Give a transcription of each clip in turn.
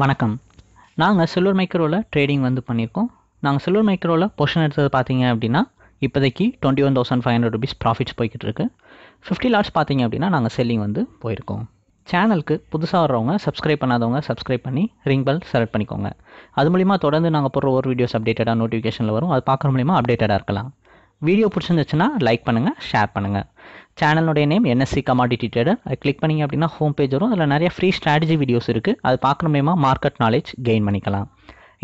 வணக்கம் நாங்கள் silver மைக்ரோவில் trading வந்து பண்ணியிருக்கோம் நாங்கள் சில்வர் மைக்ரோவில் பொஷன் எடுத்தது பார்த்தீங்க அப்படின்னா இப்போதைக்கு twenty one thousand five hundred rupees profits போய்கிட்டு இருக்கு ஃபிஃப்டி லாட்ஸ் பார்த்தீங்க அப்படின்னா நாங்கள் செல்லிங் வந்து போயிருக்கோம் சேனலுக்கு புதுசாக வர்றவங்க சப்ஸ்கிரைப் பண்ணாதவங்க சப்ஸ்கிரைப் பண்ணி ரிங் பெல் செலக்ட் பண்ணிக்கோங்க அது மூலிமா தொடர்ந்து நாங்கள் போடுற ஒரு வீடியோஸ் அப்டேட்டடாக நோட்டிஃபிகேஷனில் வரும் அது பார்க்குற மூலிமா அப்டேட்டடாக இருக்கலாம் வீடியோ பிடிச்சிருந்துச்சுன்னா லைக் பண்ணுங்கள் ஷேர் பண்ணுங்கள் சேனலுடைய நேம் என்எஸ்சி கமாடிட்டி ட்ரேடர் அது கிளிக் பண்ணிங்க அப்படின்னா ஹோம் பேஜ் வரும் அதில் நிறைய ஃப்ரீ ஸ்ட்ராட்டஜி வீடியோஸ் இருக்குது அது பார்க்குற மூலயமா மார்க்கெட் நாலேஜ் கெயின் பண்ணிக்கலாம்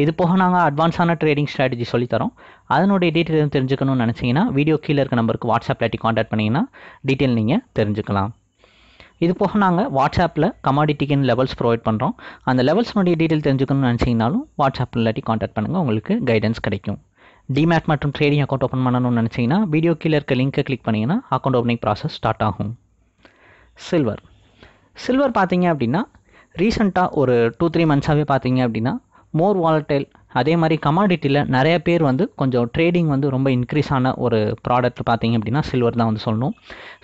இது போக நாங்கள் அட்வான்ஸான ட்ரேடிங் ஸ்ட்ராட்டஜி சொல்லித்தரோம் அதனுடைய டீட்டெயில் எதுவும் தெரிஞ்சுக்கணும்னு நினச்சிங்கன்னா வீடியோ கீழே இருக்க நம்பருக்கு வாட்ஸ்அப் லாட்டி காண்டாக்ட் பண்ணிங்கன்னா டீட்டெயில் நீங்கள் தெரிஞ்சுக்கலாம் இது போக நாங்கள் வாட்ஸ்அப்பில் கமாடிட்டிக்கின் லெவல்ஸ் ப்ரொவைட் பண்ணுறோம் அந்த லெவல்ஸ்னுடைய டீட்டெயில் தெரிஞ்சுக்கணும்னு நினச்சிங்கனாலும் வாட்ஸ்அப்பில் இல்லாட்டி காண்டாக்ட் பண்ணுங்கள் உங்களுக்கு கைடன்ஸ் கிடைக்கும் டிமேட் மற்றும் ட்ரேடிங் அக்கௌண்ட் ஓப்பன் பண்ணணும்னு நினச்சிங்கன்னா வீடியோ கீழே இருக்க லிங்க்கை கிளிக் பண்ணிங்கன்னா அக்கௌண்ட் ஓப்பனிங் ப்ராசஸ் ஸ்டார்ட் ஆகும் சில்வர் சில்வர் பார்த்தீங்க அப்படின்னா ரீசெண்டாக ஒரு டூ த்ரீ மந்த்ஸாகவே பார்த்தீங்க அப்படின்னா மோர் வாலட்டைல் அதே மாதிரி கமாடிட்டியில் நிறைய பேர் வந்து கொஞ்சம் ட்ரேடிங் வந்து ரொம்ப இன்க்ரீஸ் ஆன ஒரு ப்ராடக்ட் பார்த்தீங்க அப்படின்னா சில்வர் தான் வந்து சொல்லணும்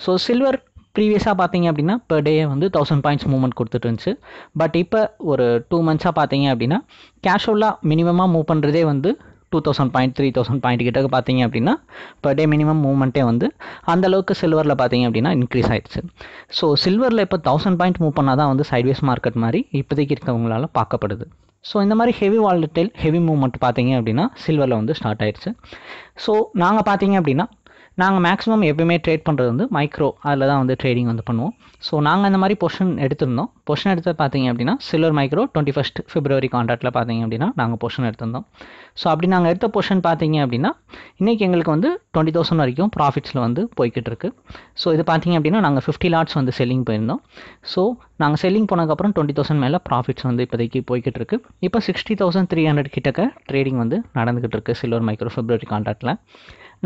ஸோ சில்வர் ப்ரீவியஸாக பார்த்தீங்க அப்படின்னா பெர் டே வந்து தௌசண்ட் பாயிண்ட்ஸ் மூவ்மெண்ட் கொடுத்துட்டு இருந்துச்சு பட் இப்போ ஒரு டூ மந்த்ஸாக பார்த்தீங்க அப்படின்னா கேஷுவலாக மினிமமாக மூவ் பண்ணுறதே வந்து two thousand point three thousand point கிட்டக்கு பார்த்தீங்க அப்படின்னா பர் டே மினிமம் மூவ்மெண்ட்டே வந்து அந்தளவுக்கு சில்வரில் பார்த்தீங்க அப்படின்னா இன்க்ரீஸ் ஆயிடுச்சு ஸோ சில்வரில் இப்போ தௌசண்ட் பாயிண்ட் மூவ் பண்ணால் தான் வந்து சைட்வேஸ் மார்க்கெட் மாதிரி இப்போதைக்கு இருக்கவங்களால் பார்க்கப்படுது ஸோ இந்த மாதிரி ஹெவி வால்டெயில் ஹெவி மூவ்மெண்ட் பார்த்தீங்க அப்படின்னா சில்வரில் வந்து ஸ்டார்ட் ஆயிடுச்சு ஸோ நாங்கள் பார்த்தீங்க அப்படின்னா நாங்கள் மேக்ஸிமம் எப்பயுமே ட்ரேட் பண்ணுறது வந்து மைக்ரோ அதில் தான் வந்து ட்ரேடிங் வந்து பண்ணுவோம் ஸோ நாங்கள் அந்த மாதிரி பொஷன் எடுத்திருந்தோம் பொஷன் எடுத்து பார்த்தீங்க அப்படின்னா silver micro twenty first February காண்ட்ராக்டில் பார்த்தீங்க அப்படின்னா நாங்கள் பொஷன் எடுத்திருந்தோம் ஸோ அப்படி நாங்கள் எடுத்த பொஷன் பார்த்தீங்க அப்படின்னா இன்றைக்கி எங்களுக்கு வந்து டுவெண்ட்டி தௌசண்ட் வரைக்கும் ப்ராஃபிட்ஸில் வந்து போய்கிட்டு இருக்கு ஸோ இது பார்த்தீங்க அப்படின்னா நாங்கள் ஃபிஃப்டி லாட்ஸ் வந்து செல்லிங் போயிருந்தோம் ஸோ நாங்கள் செல்லிங் போனதுக்கப்புறம் டுவெண்ட்டி தௌசண்ட் மேலே ப்ராஃபிட்ஸ் வந்து இப்போதைக்கு போய்கிட்டு இருக்கு இப்போ சிக்ஸ்டி தௌசண்ட் த்ரீ ஹண்ட்ரட் கிட்டக்க ட்ரேடிங் வந்து நடந்துகிட்டு இருக்கு சில்வர் மைக்ரோ ஃபிப்ரவரி காண்ட்ராக்டில்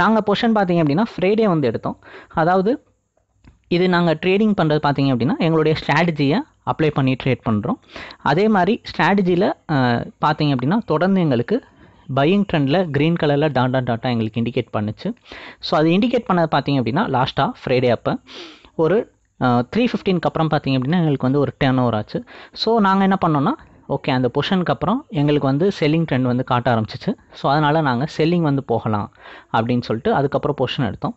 நாங்கள் பொஷன் பார்த்தீங்க அப்படின்னா ஃப்ரைடே வந்து எடுத்தோம் அதாவது இது நாங்கள் ட்ரேடிங் பண்ணுறது பார்த்தீங்க அப்படின்னா எங்களுடைய ஸ்ட்ராட்டஜியை அப்ளை பண்ணி ட்ரேட் பண்ணுறோம் அதே மாதிரி ஸ்ட்ராட்டஜியில் பார்த்தீங்க அப்படின்னா தொடர்ந்து எங்களுக்கு பையிங் ட்ரெண்டில் க்ரீன் கலரில் டாண்டா டாட்டா எங்களுக்கு இண்டிகேட் பண்ணுச்சு ஸோ அது இண்டிகேட் பண்ணது பார்த்தீங்க அப்படின்னா லாஸ்ட்டாக ஃப்ரைடே அப்போ ஒரு த்ரீ ஃபிஃப்டீனுக்கு அப்புறம் பார்த்தீங்க அப்படின்னா எங்களுக்கு வந்து ஒரு டென் ஓவர் ஆச்சு ஸோ நாங்கள் என்ன பண்ணோன்னா ஓகே அந்த பொஷனுக்கு அப்புறம் எங்களுக்கு வந்து செல்லிங் ட்ரெண்ட் வந்து காட்ட ஆரம்பிச்சிச்சு ஸோ அதனால் நாங்கள் செல்லிங் வந்து போகலாம் அப்படின்னு சொல்லிட்டு அதுக்கப்புறம் பொஷன் எடுத்தோம்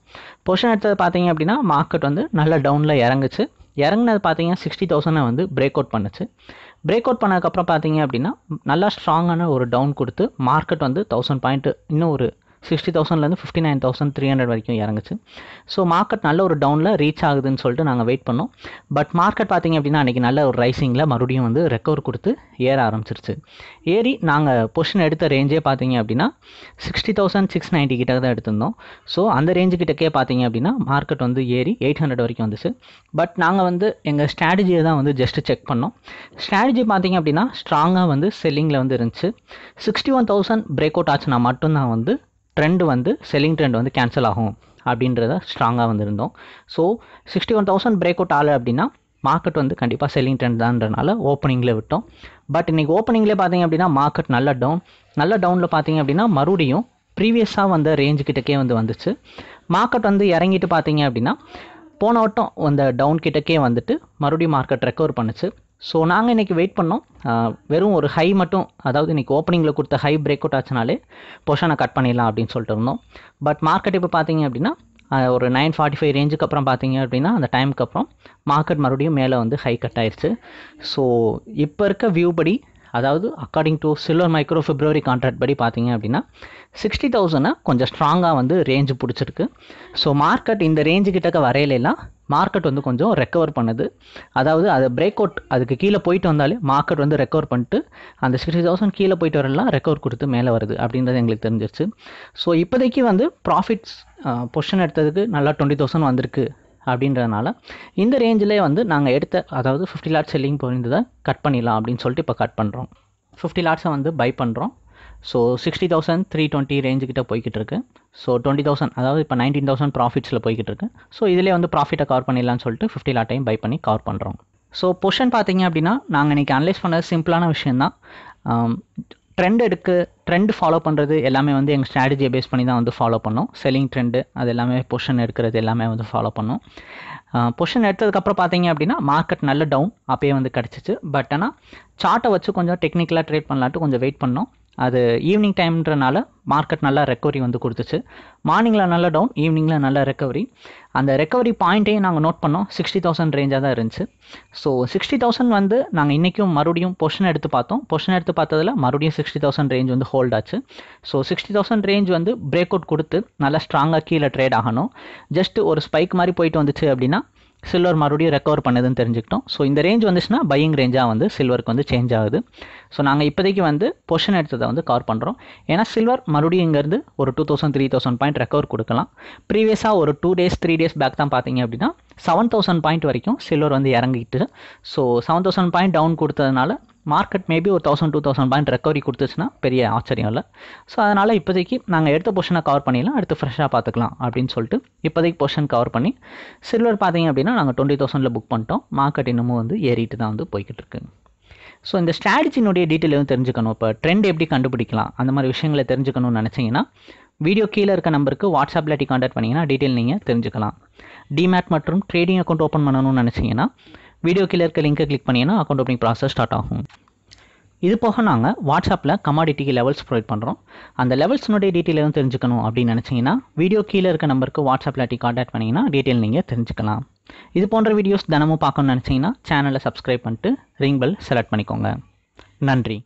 பொஷன் எடுத்தது பார்த்தீங்க அப்படின்னா மார்க்கெட் வந்து நல்லா டவுனில் இறங்குச்சு இறங்கினது பார்த்தீங்கன்னா சிக்ஸ்டி தௌசண்டை வந்து பிரேக் அவுட் பண்ணுச்சு பிரேக் அவுட் பண்ணதுக்கப்புறம் பார்த்தீங்க அப்படின்னா நல்லா ஸ்ட்ராங்கான ஒரு டவுன் கொடுத்து மார்க்கெட் வந்து தௌசண்ட் பாயிண்ட் இன்னும் ஒரு சிக்ஸ்டி தௌசண்ட்லேருந்து fifty nine thousand three hundred வரைக்கும் இறங்குச்சு ஸோ மார்க்கெட் நல்ல ஒரு டவுனில் ரீச் ஆகுதுன்னு சொல்லிட்டு நாங்கள் வெயிட் பண்ணோம் பட் மார்க்கெட் பார்த்திங்க அப்படின்னா அன்றைக்கி நல்ல ஒரு ரைசிங்கில் மறுபடியும் வந்து ரெக்கவர் கொடுத்து ஏற ஆரம்பிச்சிருச்சு ஏறி நாங்கள் பொஷன் எடுத்த ரேஞ்சே பார்த்தீங்க அப்படின்னா சிக்ஸ்டி தௌசண்ட் சிக்ஸ் நைன்ட்டி கிட்ட தான் எடுத்திருந்தோம் ஸோ அந்த ரேஞ்சு கிட்டக்கே பார்த்தீங்க அப்படின்னா மார்க்கெட் வந்து ஏறி எயிட் ஹண்ட்ரட் வரைக்கும் வந்துச்சு பட் நாங்கள் வந்து எங்கள் ஸ்ட்ராட்டஜியை தான் வந்து ஜஸ்ட் செக் பண்ணோம் ஸ்ட்ராட்டஜி பார்த்தீங்க அப்படின்னா ஸ்ட்ராங்காக வந்து செல்லிங்கில் வந்து இருந்துச்சு sixty one thousand break out ஆச்சுன்னா மட்டும்தான் வந்து ட்ரெண்டு வந்து செல்லிங் ட்ரெண்ட் வந்து கேன்சல் ஆகும் அப்படின்றத ஸ்ட்ராங்காக வந்திருந்தோம் so sixty one thousand break out ஆகலை அப்படின்னா மார்க்கெட் வந்து கண்டிப்பாக செல்லிங் ட்ரெண்ட் தான்றனால ஓப்பனிங்கில் விட்டோம் பட் இன்றைக்கி ஓப்பனிங்லேயே பார்த்தீங்க அப்படின்னா மார்க்கெட் நல்ல டவுன் நல்ல டவுனில் பார்த்தீங்க அப்படின்னா மறுபடியும் ப்ரீவியஸாக வந்த ரேஞ்சுக்கிட்டக்கே வந்து வந்துச்சு மார்க்கெட் வந்து இறங்கிட்டு பார்த்தீங்க அப்படின்னா போன வட்டம் அந்த டவுன் கிட்டக்கே வந்துட்டு மறுபடியும் மார்க்கெட் ரெக்கவர் பண்ணுச்சு ஸோ நாங்கள் இன்றைக்கி வெயிட் பண்ணோம் வெறும் ஒரு ஹை மட்டும் அதாவது இன்றைக்கி ஓப்பனிங்கில் கொடுத்த ஹை பிரேக் அவுட் ஆச்சுனாலே போஷனை கட் பண்ணிடலாம் அப்படின்னு சொல்லிட்டு இருந்தோம் பட் மார்க்கெட் இப்போ பார்த்தீங்க அப்படின்னா ஒரு நைன் ஃபார்ட்டி ஃபைவ் ரேஞ்சுக்கு அப்புறம் பார்த்தீங்க அப்படின்னா அந்த டைமுக்கு அப்புறம் மார்க்கெட் மறுபடியும் மேலே வந்து ஹை கட் ஆயிடுச்சு ஸோ இப்போ இருக்க வியூ படி அதாவது according to silver micro February contract படி பார்த்தீங்க அப்படின்னா சிக்ஸ்டி தௌசண்ட்னா கொஞ்சம் ஸ்ட்ராங்காக வந்து ரேஞ்சு பிடிச்சிருக்கு ஸோ மார்க்கெட் இந்த ரேஞ்சு கிட்டக்க வரையிலாம் மார்க்கெட் வந்து கொஞ்சம் ரெக்கவர் பண்ணுது அதாவது அது பிரேக் அவுட் அதுக்கு கீழே போயிட்டு வந்தாலே மார்க்கெட் வந்து ரெக்கவர் பண்ணிட்டு அந்த சிக்ஸ்டி தௌசண்ட் கீழே போயிட்டு வரலாம் ரெக்கவர் கொடுத்து மேலே வருது அப்படின்றது எங்களுக்கு தெரிஞ்சிருச்சு ஸோ இப்போதைக்கு வந்து ப்ராஃபிட்ஸ் பொஷன் எடுத்ததுக்கு நல்லா டுவெண்ட்டி தௌசண்ட் வந்திருக்கு அப்படின்றதுனால இந்த ரேஞ்சிலே வந்து நாங்கள் எடுத்த அதாவது ஃபிஃப்டி லேக்ஸ் செல்லிங் போயிருந்ததை கட் பண்ணிடலாம் அப்படின்னு சொல்லிட்டு இப்போ கட் பண்ணுறோம் ஃபிஃப்டி லாட்ஸை வந்து பை பண்ணுறோம் so sixty thousand three twenty ரேஞ்சுக்கிட்ட போய்கிட்டு இருக்கு ஸோ டுவெண்ட்டி தௌசண்ட் அதாவது இப்போ நைன்டீன் தௌசண்ட் ப்ராஃபிட்ஸில் போய்கிட்டு இருக்கு ஸோ இதிலே வந்து ப்ராஃபிட்டை கவர் பண்ணிடலாம்னு சொல்லிட்டு ஃபிஃப்டி லாட்டையும் பை பண்ணி கவர் பண்ணுறோம் ஸோ பொஷன் பார்த்தீங்க அப்படின்னா நாங்கள் இன்றைக்கி அனலைஸ் பண்ண சிம்பிளான விஷயந்தான் ட்ரெண்ட் எடுக்க ட்ரெண்ட் ஃபாலோ பண்ணுறது எல்லாமே வந்து எங்கள் ஸ்ட்ராட்டஜியை பேஸ் பண்ணி தான் வந்து ஃபாலோ பண்ணோம் செல்லிங் ட்ரெண்டு அது எல்லாமே பொஷன் எடுக்கிறது எல்லாமே வந்து ஃபாலோ பண்ணோம் பொஷன் எடுத்ததுக்கப்புறம் பார்த்தீங்க அப்படின்னா மார்க்கெட் நல்ல டவுன் அப்பயே வந்து கிடச்சிச்சு பட் ஆனால் சார்ட்டை வச்சு கொஞ்சம் டெக்னிக்கலாக ட்ரேட் பண்ணலான்ட்டு கொஞ்சம் வெயிட் பண்ணோம் அது ஈவினிங் டைம்ன்றனால மார்க்கெட் நல்லா ரெக்கவரி வந்து கொடுத்துச்சு மார்னிங்கில் நல்லா டவுன் ஈவினிங்கில் நல்லா ரெக்கவரி அந்த ரெக்கவரி பாயிண்ட்டையும் நாங்கள் நோட் பண்ணோம் சிக்ஸ்டி தௌசண்ட் ரேஞ்சாக தான் இருந்துச்சு ஸோ சிக்ஸ்டி தௌசண்ட் வந்து நாங்கள் இன்றைக்கும் மறுபடியும் பொஷன் எடுத்து பார்த்தோம் பொஷன் எடுத்து பார்த்ததில் மறுபடியும் சிக்ஸ்டி தௌசண்ட் ரேஞ்ச் வந்து ஹோல்ட் ஆச்சு ஸோ சிக்ஸ்டி தௌசண்ட் ரேஞ்ச் வந்து பிரேக் அவுட் கொடுத்து நல்லா ஸ்ட்ராங்காக கீழே ட்ரேட் ஆகணும் ஜஸ்ட் ஒரு ஸ்பைக் மாதிரி போயிட்டு வந்துச்சு அப்படின்னா சில்வர் மறுபடியும் ரெக்கவர் பண்ணுதுன்னு தெரிஞ்சுக்கிட்டோம் ஸோ இந்த ரேஞ்ச் வந்துச்சுன்னா பையிங் ரேஞ்சாக வந்து சில்வருக்கு வந்து சேஞ்ச் ஆகுது ஸோ நாங்கள் இப்போதைக்கு வந்து பொஷன் எடுத்ததை வந்து கவர் பண்ணுறோம் ஏன்னா சில்வர் மறுபடியும் இங்கேருந்து ஒரு two thousand three thousand point recover கொடுக்கலாம் ப்ரீவியஸாக ஒரு two days three days back தான் பார்த்தீங்க அப்படின்னா செவன் தௌசண்ட் பாயிண்ட் வரைக்கும் சில்வர் வந்து இறங்கிட்டு so seven thousand point down கொடுத்ததுனால மார்க்கெட் மேபி ஒரு thousand two thousand point recovery கொடுத்துச்சுன்னா பெரிய ஆச்சரியம் இல்லை ஸோ அதனால் இப்போதைக்கு நாங்கள் எடுத்த போர்ஷனை கவர் பண்ணிடலாம் அடுத்து ஃப்ரெஷ்ஷாக பார்த்துக்கலாம் அப்படின்னு சொல்லிட்டு இப்போதைக்கு போர்ஷன் கவர் பண்ணி சில்வர் பார்த்தீங்க அப்படின்னா நாங்கள் டுவெண்ட்டி தௌசண்டில் புக் பண்ணிட்டோம் மார்க்கெட் இன்னமும் வந்து ஏறிட்டு தான் வந்து போய்கிட்டு இருக்கு ஸோ இந்த ஸ்ட்ராட்டஜினுடைய டீட்டெயில் எதுவும் தெரிஞ்சுக்கணும் இப்போ ட்ரெண்ட் எப்படி கண்டுபிடிக்கலாம் அந்த மாதிரி விஷயங்களை தெரிஞ்சுக்கணும்னு நினச்சிங்கன்னா வீடியோ கீழே இருக்க நம்பருக்கு வாட்ஸ்அப்பில் டி கான்டாக்ட் பண்ணிங்கன்னா டீட்டெயில் நீங்கள் தெரிஞ்சுக்கலாம் டிமேட் மற்றும் ட்ரேடிங் அக்கௌண்ட் ஓப்பன் பண்ணணும்னு நினச்சிங்கன்னா வீடியோ கீழே இருக்க லிங்கை கிளிக் பண்ணிங்கன்னா அக்கௌண்ட் ஓப்பனிங் ப்ராசஸ் ஸ்டார்ட் ஆகும் இது போக நாங்கள் வாட்ஸ்அப்பில் கமாடிட்டிக்கு லெவல்ஸ் ப்ரொவைட் பண்ணுறோம் அந்த லெவல்ஸ்னுடைய டீட்டெயில் எதுவும் தெரிஞ்சுக்கணும் அப்படின்னு நினச்சிங்கன்னா வீடியோ கீழே இருக்க நம்பருக்கு வாட்ஸ்அப்பில் டி காண்டாக்ட் பண்ணிங்கன்னா டீட்டெயில் நீங்கள் தெரிஞ்சுக்கலாம் இது போன்ற வீடியோஸ் தினமும் பார்க்கணும்னு நினச்சிங்கன்னா சேனலை சப்ஸ்கிரைப் பண்ணிட்டு ரிங் பெல் செலக்ட் பண்ணிக்கோங்க நன்றி